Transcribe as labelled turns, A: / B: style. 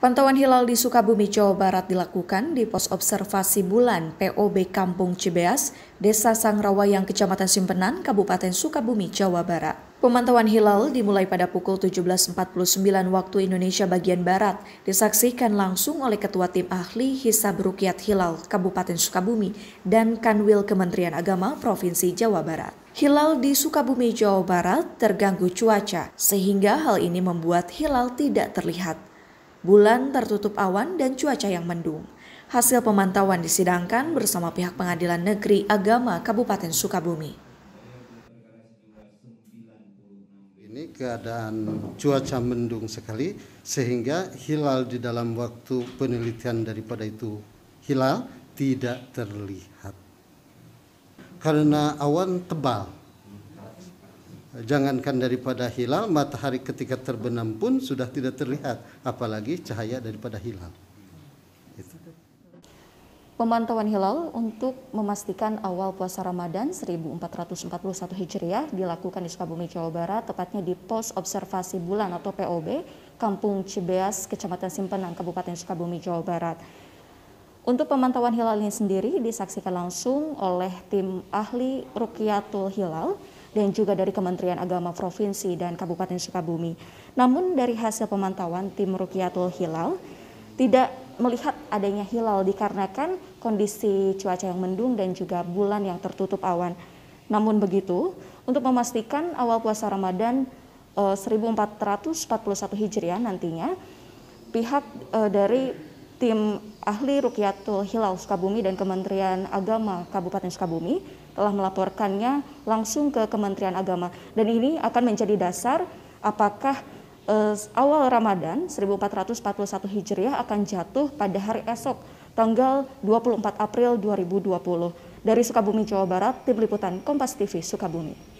A: Pantauan hilal di Sukabumi, Jawa Barat dilakukan di pos observasi bulan POB Kampung Cibeas, Desa Sangrawayang, Kecamatan Simpenan, Kabupaten Sukabumi, Jawa Barat. Pemantauan hilal dimulai pada pukul 17.49 waktu Indonesia bagian Barat, disaksikan langsung oleh Ketua Tim Ahli Hisab Rukyat Hilal Kabupaten Sukabumi dan Kanwil Kementerian Agama Provinsi Jawa Barat. Hilal di Sukabumi, Jawa Barat terganggu cuaca, sehingga hal ini membuat hilal tidak terlihat bulan tertutup awan dan cuaca yang mendung. Hasil pemantauan disidangkan bersama pihak Pengadilan Negeri Agama Kabupaten Sukabumi.
B: Ini keadaan cuaca mendung sekali sehingga hilal di dalam waktu penelitian daripada itu hilal tidak terlihat. Karena awan tebal jangankan daripada hilal matahari ketika terbenam pun sudah tidak terlihat apalagi cahaya daripada hilal itu.
A: Pemantauan hilal untuk memastikan awal puasa Ramadan 1441 Hijriah dilakukan di Sukabumi, Jawa Barat, tepatnya di Pos Observasi Bulan atau POB, Kampung Cibeas, Kecamatan Simpenang, Kabupaten Sukabumi, Jawa Barat. Untuk pemantauan hilal ini sendiri disaksikan langsung oleh tim ahli Rukiatul Hilal, dan juga dari Kementerian Agama Provinsi dan Kabupaten Sukabumi. Namun dari hasil pemantauan tim Rukiatul Hilal tidak melihat adanya hilal dikarenakan kondisi cuaca yang mendung dan juga bulan yang tertutup awan. Namun begitu, untuk memastikan awal puasa Ramadan eh, 1441 Hijriah nantinya, pihak eh, dari tim ahli Rukyatul Hilal Sukabumi dan Kementerian Agama Kabupaten Sukabumi telah melaporkannya langsung ke Kementerian Agama dan ini akan menjadi dasar apakah eh, awal Ramadan 1441 Hijriah akan jatuh pada hari esok tanggal 24 April 2020. Dari Sukabumi Jawa Barat, tim liputan Kompas TV Sukabumi.